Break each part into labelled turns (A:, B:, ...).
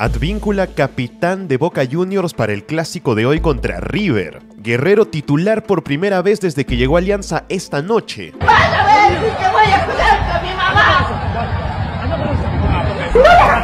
A: Advíncula capitán de Boca Juniors para el clásico de hoy contra River. Guerrero titular por primera vez desde que llegó Alianza esta noche. voy a mi mamá!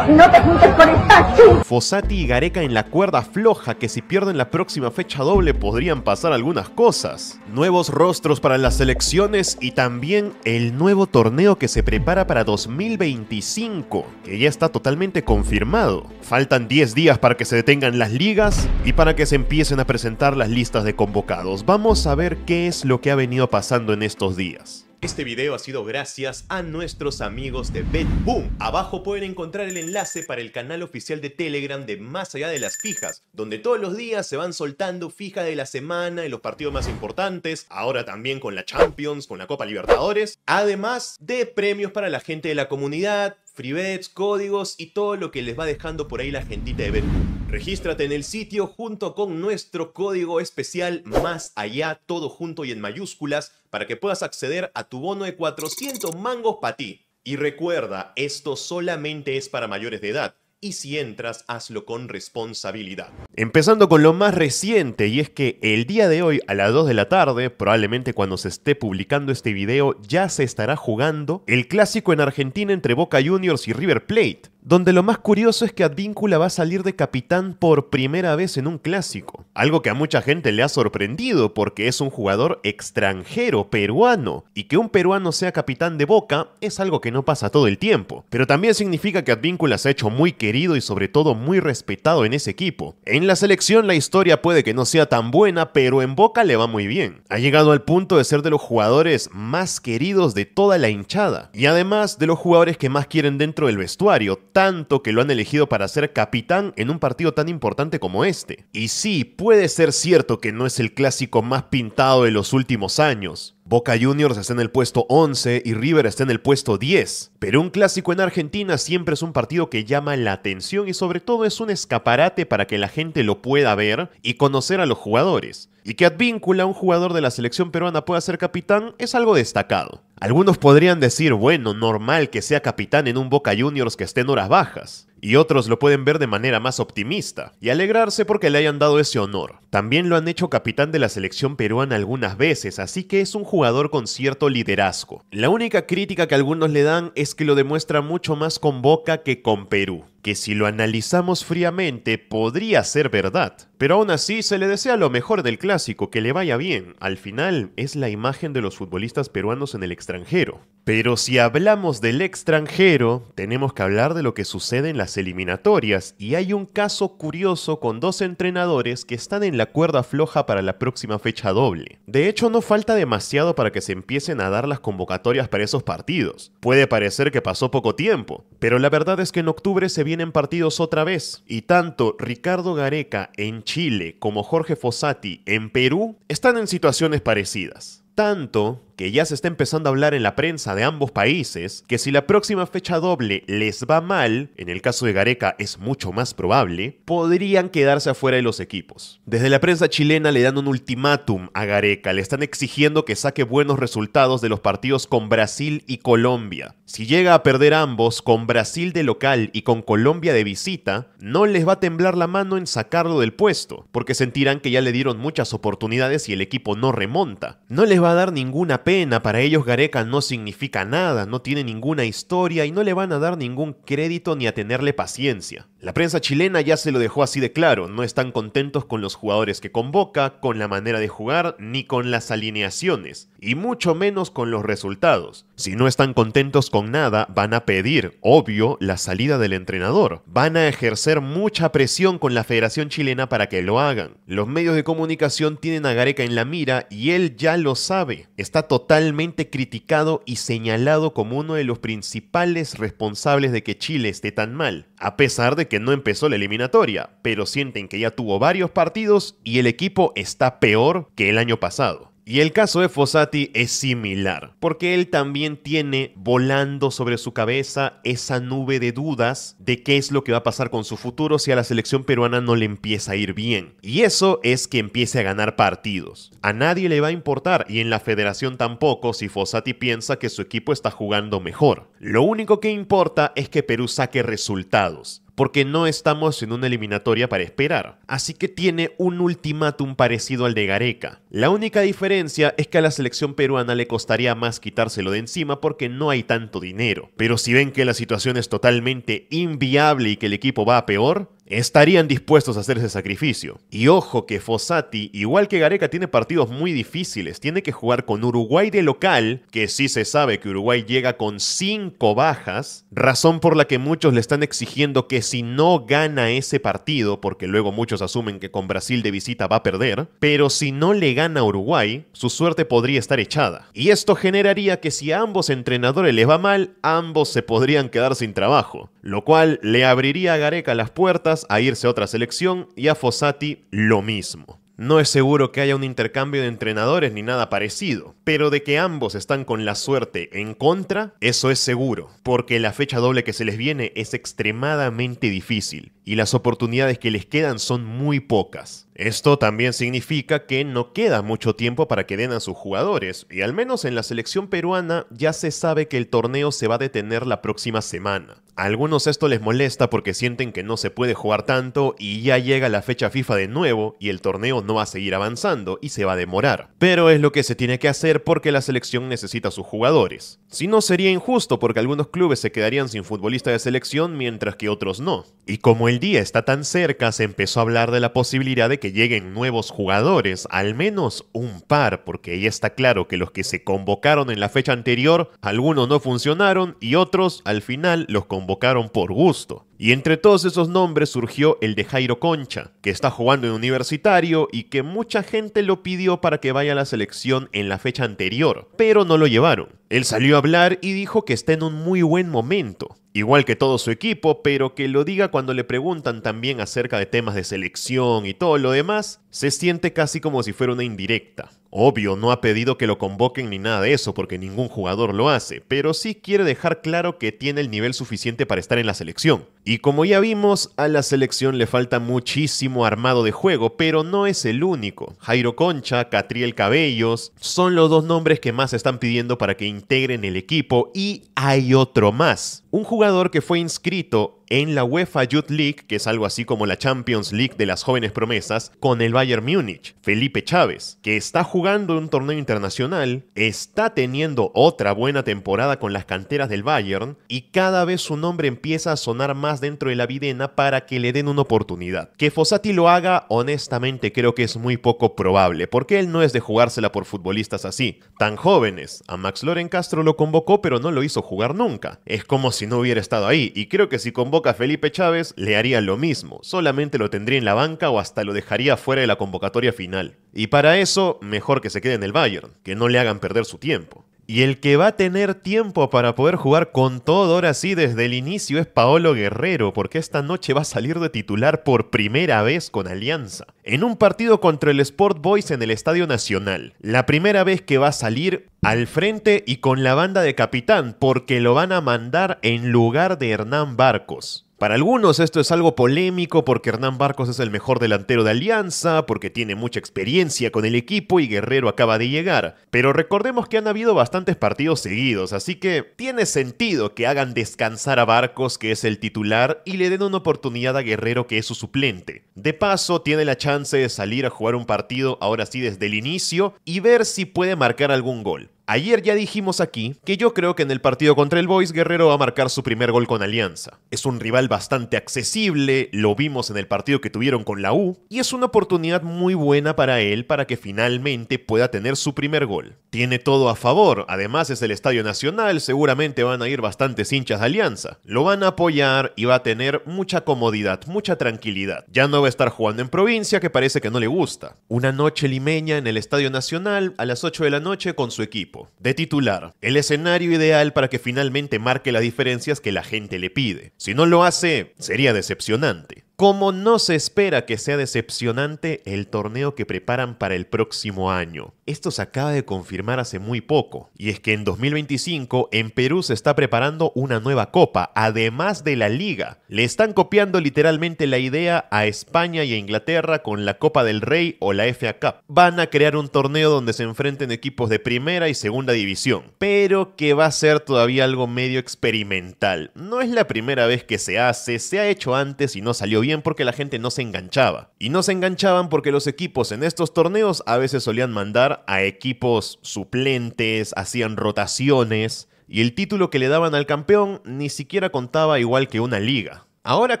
A: no te y Gareca en la cuerda floja que si pierden la próxima fecha doble podrían pasar algunas cosas. Nuevos rostros para las selecciones y también el nuevo torneo que se prepara para 2025, que ya está totalmente confirmado. Faltan 10 días para que se detengan las ligas y para que se empiecen a presentar las listas de convocados. Vamos a ver qué es lo que ha venido pasando en estos días. Este video ha sido gracias a nuestros amigos de BetBoom. Abajo pueden encontrar el enlace para el canal oficial de Telegram de Más Allá de las Fijas, donde todos los días se van soltando fijas de la semana en los partidos más importantes, ahora también con la Champions, con la Copa Libertadores, además de premios para la gente de la comunidad, bets, códigos y todo lo que les va dejando por ahí la gentita de BetBoom. Regístrate en el sitio junto con nuestro código especial más allá, todo junto y en mayúsculas, para que puedas acceder a tu bono de 400 mangos para ti. Y recuerda, esto solamente es para mayores de edad y si entras, hazlo con responsabilidad. Empezando con lo más reciente, y es que el día de hoy a las 2 de la tarde, probablemente cuando se esté publicando este video, ya se estará jugando el clásico en Argentina entre Boca Juniors y River Plate donde lo más curioso es que Advíncula va a salir de capitán por primera vez en un clásico, algo que a mucha gente le ha sorprendido porque es un jugador extranjero, peruano, y que un peruano sea capitán de Boca es algo que no pasa todo el tiempo, pero también significa que Advíncula se ha hecho muy querido y sobre todo muy respetado en ese equipo. En la selección la historia puede que no sea tan buena, pero en Boca le va muy bien. Ha llegado al punto de ser de los jugadores más queridos de toda la hinchada, y además de los jugadores que más quieren dentro del vestuario, tanto que lo han elegido para ser capitán en un partido tan importante como este. Y sí, puede ser cierto que no es el clásico más pintado de los últimos años. Boca Juniors está en el puesto 11 y River está en el puesto 10. Pero un clásico en Argentina siempre es un partido que llama la atención y sobre todo es un escaparate para que la gente lo pueda ver y conocer a los jugadores. Y que Advíncula, un jugador de la selección peruana, pueda ser capitán es algo destacado. Algunos podrían decir, bueno, normal que sea capitán en un Boca Juniors que esté en horas bajas y otros lo pueden ver de manera más optimista y alegrarse porque le hayan dado ese honor. También lo han hecho capitán de la selección peruana algunas veces, así que es un jugador con cierto liderazgo. La única crítica que algunos le dan es que lo demuestra mucho más con Boca que con Perú que si lo analizamos fríamente podría ser verdad, pero aún así se le desea lo mejor del clásico, que le vaya bien, al final es la imagen de los futbolistas peruanos en el extranjero. Pero si hablamos del extranjero, tenemos que hablar de lo que sucede en las eliminatorias, y hay un caso curioso con dos entrenadores que están en la cuerda floja para la próxima fecha doble. De hecho, no falta demasiado para que se empiecen a dar las convocatorias para esos partidos. Puede parecer que pasó poco tiempo, pero la verdad es que en octubre se vienen partidos otra vez, y tanto Ricardo Gareca en Chile como Jorge Fossati en Perú están en situaciones parecidas. Tanto que ya se está empezando a hablar en la prensa de ambos países, que si la próxima fecha doble les va mal, en el caso de Gareca es mucho más probable, podrían quedarse afuera de los equipos. Desde la prensa chilena le dan un ultimátum a Gareca, le están exigiendo que saque buenos resultados de los partidos con Brasil y Colombia. Si llega a perder ambos con Brasil de local y con Colombia de visita, no les va a temblar la mano en sacarlo del puesto, porque sentirán que ya le dieron muchas oportunidades y el equipo no remonta. No les va a dar ninguna pena pena, para ellos Gareca no significa nada, no tiene ninguna historia y no le van a dar ningún crédito ni a tenerle paciencia. La prensa chilena ya se lo dejó así de claro, no están contentos con los jugadores que convoca, con la manera de jugar, ni con las alineaciones, y mucho menos con los resultados. Si no están contentos con nada, van a pedir, obvio, la salida del entrenador. Van a ejercer mucha presión con la Federación Chilena para que lo hagan. Los medios de comunicación tienen a Gareca en la mira y él ya lo sabe. Está totalmente criticado y señalado como uno de los principales responsables de que Chile esté tan mal a pesar de que no empezó la eliminatoria, pero sienten que ya tuvo varios partidos y el equipo está peor que el año pasado. Y el caso de Fossati es similar, porque él también tiene volando sobre su cabeza esa nube de dudas de qué es lo que va a pasar con su futuro si a la selección peruana no le empieza a ir bien. Y eso es que empiece a ganar partidos. A nadie le va a importar, y en la federación tampoco, si Fossati piensa que su equipo está jugando mejor. Lo único que importa es que Perú saque resultados porque no estamos en una eliminatoria para esperar. Así que tiene un ultimátum parecido al de Gareca. La única diferencia es que a la selección peruana le costaría más quitárselo de encima porque no hay tanto dinero. Pero si ven que la situación es totalmente inviable y que el equipo va a peor, estarían dispuestos a hacer ese sacrificio. Y ojo que Fossati, igual que Gareca, tiene partidos muy difíciles. Tiene que jugar con Uruguay de local, que sí se sabe que Uruguay llega con 5 bajas, razón por la que muchos le están exigiendo que si no gana ese partido, porque luego muchos asumen que con Brasil de visita va a perder, pero si no le gana Uruguay, su suerte podría estar echada. Y esto generaría que si a ambos entrenadores les va mal, ambos se podrían quedar sin trabajo, lo cual le abriría a Gareca las puertas a irse a otra selección y a Fossati lo mismo. No es seguro que haya un intercambio de entrenadores ni nada parecido, pero de que ambos están con la suerte en contra, eso es seguro, porque la fecha doble que se les viene es extremadamente difícil y las oportunidades que les quedan son muy pocas. Esto también significa que no queda mucho tiempo para que den a sus jugadores, y al menos en la selección peruana ya se sabe que el torneo se va a detener la próxima semana. A algunos esto les molesta porque sienten que no se puede jugar tanto y ya llega la fecha FIFA de nuevo y el torneo no va a seguir avanzando y se va a demorar. Pero es lo que se tiene que hacer porque la selección necesita a sus jugadores. Si no sería injusto porque algunos clubes se quedarían sin futbolista de selección mientras que otros no. Y como el día está tan cerca, se empezó a hablar de la posibilidad de que lleguen nuevos jugadores, al menos un par, porque ya está claro que los que se convocaron en la fecha anterior, algunos no funcionaron y otros al final los convocaron por gusto. Y entre todos esos nombres surgió el de Jairo Concha, que está jugando en universitario y que mucha gente lo pidió para que vaya a la selección en la fecha anterior, pero no lo llevaron. Él salió a hablar y dijo que está en un muy buen momento, igual que todo su equipo, pero que lo diga cuando le preguntan también acerca de temas de selección y todo lo demás, se siente casi como si fuera una indirecta. Obvio, no ha pedido que lo convoquen ni nada de eso, porque ningún jugador lo hace, pero sí quiere dejar claro que tiene el nivel suficiente para estar en la selección. Y como ya vimos, a la selección le falta muchísimo armado de juego, pero no es el único. Jairo Concha, Catriel Cabellos, son los dos nombres que más están pidiendo para que integren el equipo y hay otro más un jugador que fue inscrito en la UEFA Youth League, que es algo así como la Champions League de las jóvenes promesas, con el Bayern Múnich, Felipe Chávez, que está jugando un torneo internacional, está teniendo otra buena temporada con las canteras del Bayern y cada vez su nombre empieza a sonar más dentro de la videna para que le den una oportunidad. Que Fossati lo haga, honestamente creo que es muy poco probable, porque él no es de jugársela por futbolistas así, tan jóvenes. A Max Loren Castro lo convocó, pero no lo hizo jugar nunca. Es como si no hubiera estado ahí, y creo que si convoca a Felipe Chávez le haría lo mismo, solamente lo tendría en la banca o hasta lo dejaría fuera de la convocatoria final. Y para eso, mejor que se quede en el Bayern, que no le hagan perder su tiempo. Y el que va a tener tiempo para poder jugar con todo ahora sí desde el inicio es Paolo Guerrero, porque esta noche va a salir de titular por primera vez con Alianza, en un partido contra el Sport Boys en el Estadio Nacional. La primera vez que va a salir al frente y con la banda de capitán, porque lo van a mandar en lugar de Hernán Barcos. Para algunos esto es algo polémico porque Hernán Barcos es el mejor delantero de Alianza, porque tiene mucha experiencia con el equipo y Guerrero acaba de llegar. Pero recordemos que han habido bastantes partidos seguidos, así que tiene sentido que hagan descansar a Barcos, que es el titular, y le den una oportunidad a Guerrero, que es su suplente. De paso, tiene la chance de salir a jugar un partido ahora sí desde el inicio y ver si puede marcar algún gol. Ayer ya dijimos aquí que yo creo que en el partido contra el Boys Guerrero va a marcar su primer gol con Alianza. Es un rival bastante accesible, lo vimos en el partido que tuvieron con la U, y es una oportunidad muy buena para él para que finalmente pueda tener su primer gol. Tiene todo a favor, además es el Estadio Nacional, seguramente van a ir bastantes hinchas de Alianza. Lo van a apoyar y va a tener mucha comodidad, mucha tranquilidad. Ya no va a estar jugando en provincia que parece que no le gusta. Una noche limeña en el Estadio Nacional a las 8 de la noche con su equipo. De titular, el escenario ideal para que finalmente marque las diferencias que la gente le pide. Si no lo hace, sería decepcionante. Como no se espera que sea decepcionante el torneo que preparan para el próximo año. Esto se acaba de confirmar hace muy poco. Y es que en 2025 en Perú se está preparando una nueva copa, además de la liga. Le están copiando literalmente la idea a España y a Inglaterra con la Copa del Rey o la FA Cup. Van a crear un torneo donde se enfrenten equipos de primera y segunda división, pero que va a ser todavía algo medio experimental. No es la primera vez que se hace, se ha hecho antes y no salió bien porque la gente no se enganchaba. Y no se enganchaban porque los equipos en estos torneos a veces solían mandar a equipos suplentes, hacían rotaciones, y el título que le daban al campeón ni siquiera contaba igual que una liga. Ahora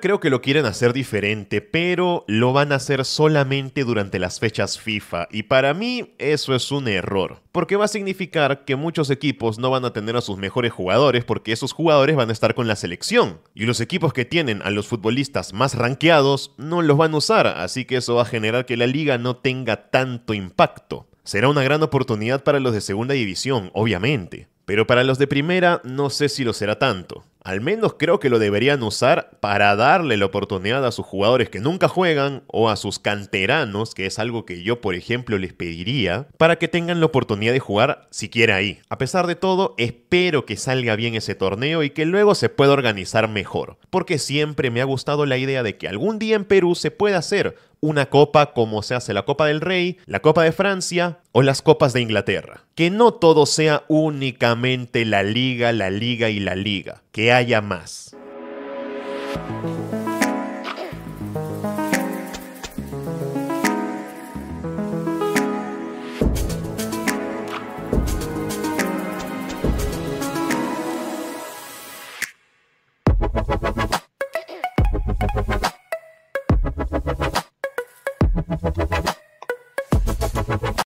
A: creo que lo quieren hacer diferente, pero lo van a hacer solamente durante las fechas FIFA y para mí eso es un error, porque va a significar que muchos equipos no van a tener a sus mejores jugadores porque esos jugadores van a estar con la selección y los equipos que tienen a los futbolistas más ranqueados no los van a usar, así que eso va a generar que la liga no tenga tanto impacto. Será una gran oportunidad para los de segunda división, obviamente, pero para los de primera no sé si lo será tanto. Al menos creo que lo deberían usar para darle la oportunidad a sus jugadores que nunca juegan o a sus canteranos, que es algo que yo por ejemplo les pediría, para que tengan la oportunidad de jugar siquiera ahí. A pesar de todo, espero que salga bien ese torneo y que luego se pueda organizar mejor, porque siempre me ha gustado la idea de que algún día en Perú se pueda hacer una copa como se hace la Copa del Rey, la Copa de Francia o las Copas de Inglaterra. Que no todo sea únicamente la liga, la liga y la liga que haya más.